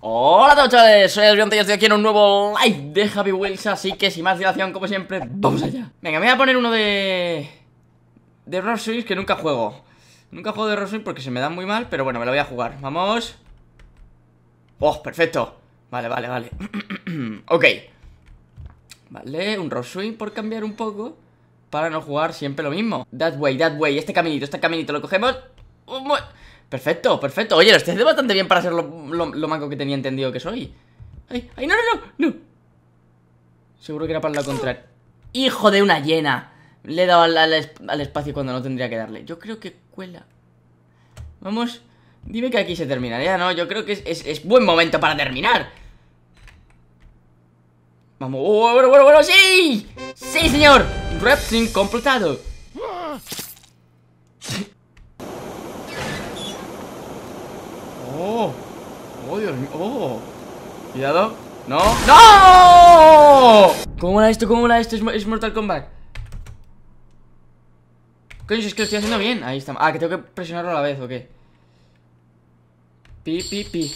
Hola a chavales, soy Adrián y estoy aquí en un nuevo live de Happy Wheels Así que sin más dilación, como siempre, vamos allá Venga, me voy a poner uno de... De Rosswings que nunca juego Nunca juego de Swings porque se me da muy mal Pero bueno, me lo voy a jugar, vamos Oh, perfecto Vale, vale, vale Ok Vale, un Rosswing por cambiar un poco Para no jugar siempre lo mismo That way, that way, este caminito, este caminito Lo cogemos Perfecto, perfecto. Oye, lo estoy haciendo bastante bien para ser lo, lo, manco que tenía entendido que soy. ¡Ay, ay, no, no, no! Seguro que era para la contra... ¡Hijo de una llena. Le he dado al, al, espacio cuando no tendría que darle. Yo creo que cuela. Vamos. Dime que aquí se terminaría, ¿no? Yo creo que es, buen momento para terminar. Vamos. ¡Oh, bueno, bueno, bueno! ¡Sí! ¡Sí, señor! Rep completado. Oh, Dios mío. Oh. Cuidado. No. ¡No! ¿Cómo era esto? ¿Cómo era esto? Es, Mortal Kombat. Coño, es que lo estoy haciendo bien. Ahí está. Ah, que tengo que presionarlo a la vez, ¿o qué? Pi, pi, pi.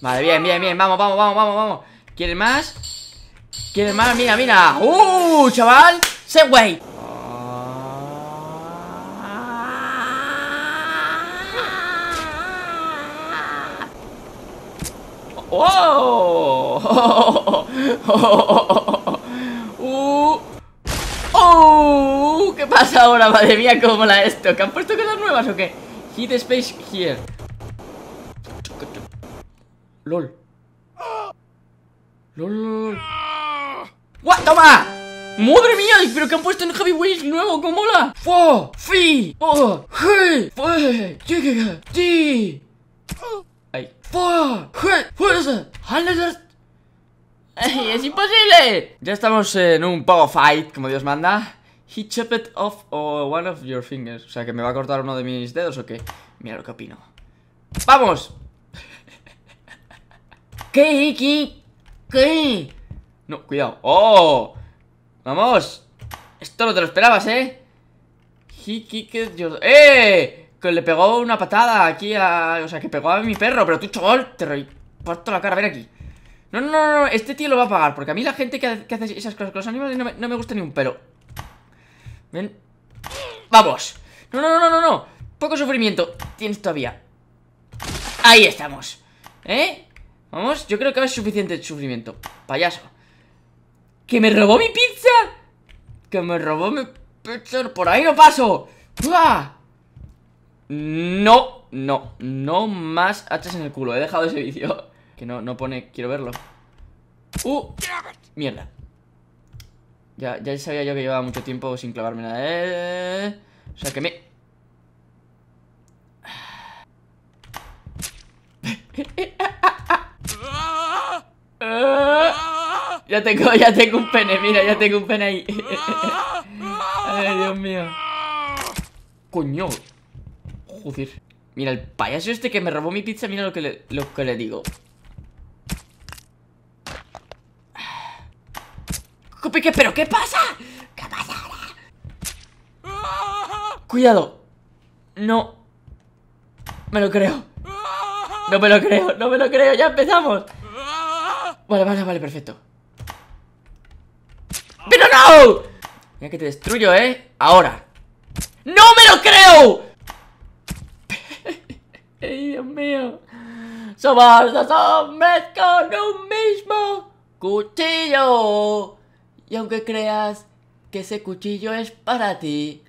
Vale, bien, bien, bien. Vamos, vamos, vamos, vamos, vamos. ¿Quieres más? ¿Quieren más? Mira, mira. ¡Uh, chaval! ¡Se ¡Oh! ¡Oh! ¡Oh! ¿Qué pasa ahora? Madre mía, cómo la esto. ¿Que han puesto cosas nuevas o qué? Hit space here. LOL. LOL, ¡What! ¡Toma! ¡Madre mía! ¿Pero que han puesto en Heavy Wheels nuevo? ¡Cómo mola! ¡Fo! ¡Fi! ¡Oh! ¡Hey! ¡Fue! ¡Ti! es imposible! Ya estamos en un pogo fight, como Dios manda He chopped off oh, one of your fingers O sea, ¿que me va a cortar uno de mis dedos o qué? Mira lo que opino ¡Vamos! ¿Qué? Hiki? ¿Qué? No, cuidado ¡Oh! ¡Vamos! Esto no te lo esperabas, ¿eh? He kicked ¡Eh! Que le pegó una patada aquí a... O sea, que pegó a mi perro Pero tú, chaval, te parto la cara, ven aquí no, no, no, no, este tío lo va a pagar Porque a mí la gente que hace, esas cosas con los animales no me, gusta ni un pelo Ven ¡Vamos! No, no, no, no, no, Poco sufrimiento tienes todavía Ahí estamos ¿Eh? Vamos, yo creo que es suficiente sufrimiento Payaso ¡Que me robó mi pizza! ¡Que me robó mi pizza! ¡Por ahí no paso! ¡Pua! No, no, no más hachas en el culo He dejado ese vídeo Que no, no pone, quiero verlo ¡Uh! Mierda ya, ya sabía yo que llevaba mucho tiempo sin clavarme nada eh, O sea que me... Ya tengo, ya tengo un pene, mira, ya tengo un pene ahí Ay, Dios mío Coño Joder. Mira, el payaso este que me robó mi pizza, mira lo que le, lo que digo. ¿Qué, ¿Pero qué pasa? ¿Qué pasa? Cuidado. No. Me lo creo. No me lo creo, no me lo creo. Ya empezamos. Vale, vale, vale, perfecto. ¡Pero no! Mira que te destruyo, ¿eh? Ahora. ¡No me lo creo! ¡Ay, Dios mío! Somos dos hombres con un mismo cuchillo. Y aunque creas que ese cuchillo es para ti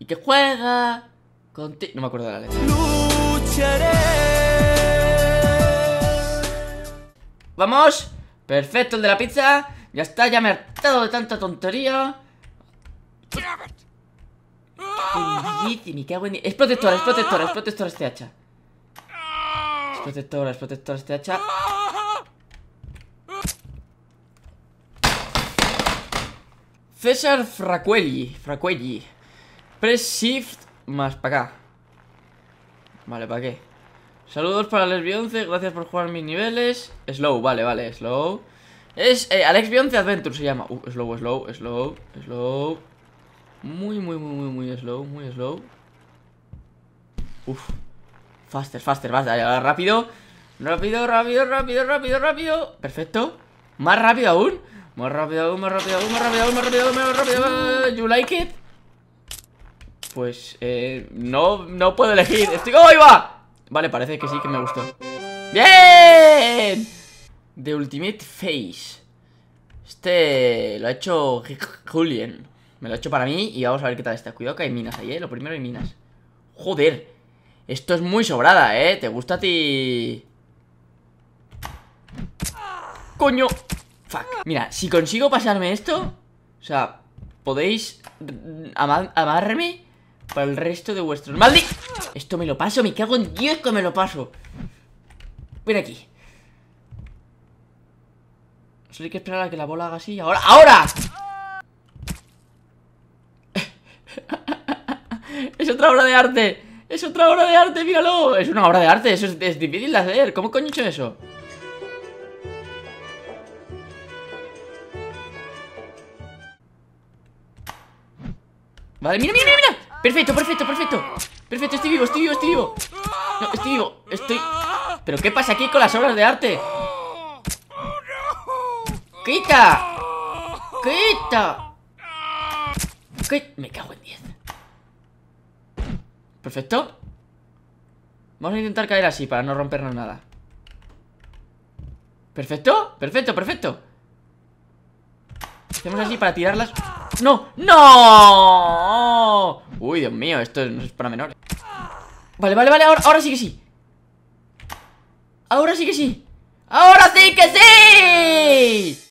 y que juega contigo. No me acuerdo de la letra. Lucharé. Vamos. Perfecto el de la pizza. Ya está, ya me he hartado de tanta tontería. Es protectora, es protectora, es protectora este hacha. Es protectora, es protectora este hacha. César Fracuelli, Fracuelli. Press Shift más para acá. Vale, ¿para qué? Saludos para Alex Bionce, gracias por jugar mis niveles. Slow, vale, vale, slow. Es eh, Alex Bionce Adventure se llama. Uh, slow, slow, slow, slow. Muy, muy, muy, muy, muy slow, muy slow. Uf. Faster, faster, a rápido. Rápido, rápido, rápido, rápido, rápido. Perfecto. Más rápido aún. Más rápido aún, más rápido aún, más rápido aún, más rápido aún, más rápido aún. ¿You like it? Pues, eh, no, no puedo elegir. Estoy... como iba! Vale, parece que sí que me gustó. ¡Bien! The Ultimate Face. Este lo ha hecho Julien. Me lo he hecho para mí y vamos a ver qué tal está. Cuidado que hay minas ahí, ¿eh? Lo primero hay minas. Joder. Esto es muy sobrada, ¿eh? ¿Te gusta a ti? ¡Coño! Fuck. Mira, si consigo pasarme esto... O sea, podéis... amarme para el resto de vuestros... ¡Maldi! Esto me lo paso, me cago en Dios que me lo paso. Ven aquí. Solo hay que esperar a que la bola haga así. ¡Ahora! ¡Ahora! otra obra de arte! ¡Es otra obra de arte, míralo! Es una obra de arte, eso es, difícil de hacer. ¿Cómo coño he hecho eso? Vale, mira, mira, mira, Perfecto, perfecto, perfecto. Perfecto, estoy vivo, estoy vivo, estoy vivo. No, estoy vivo, estoy... ¿Pero qué pasa aquí con las obras de arte? ¡Quita! ¡Quita! ¿Qué? Me cago en 10 Perfecto Vamos a intentar caer así para no rompernos nada Perfecto, perfecto, perfecto Hacemos así para tirarlas ¡No! ¡No! Uy, Dios mío, esto no es para menores Vale, vale, vale, ahora, ahora sí que sí Ahora sí que sí ¡Ahora sí que sí!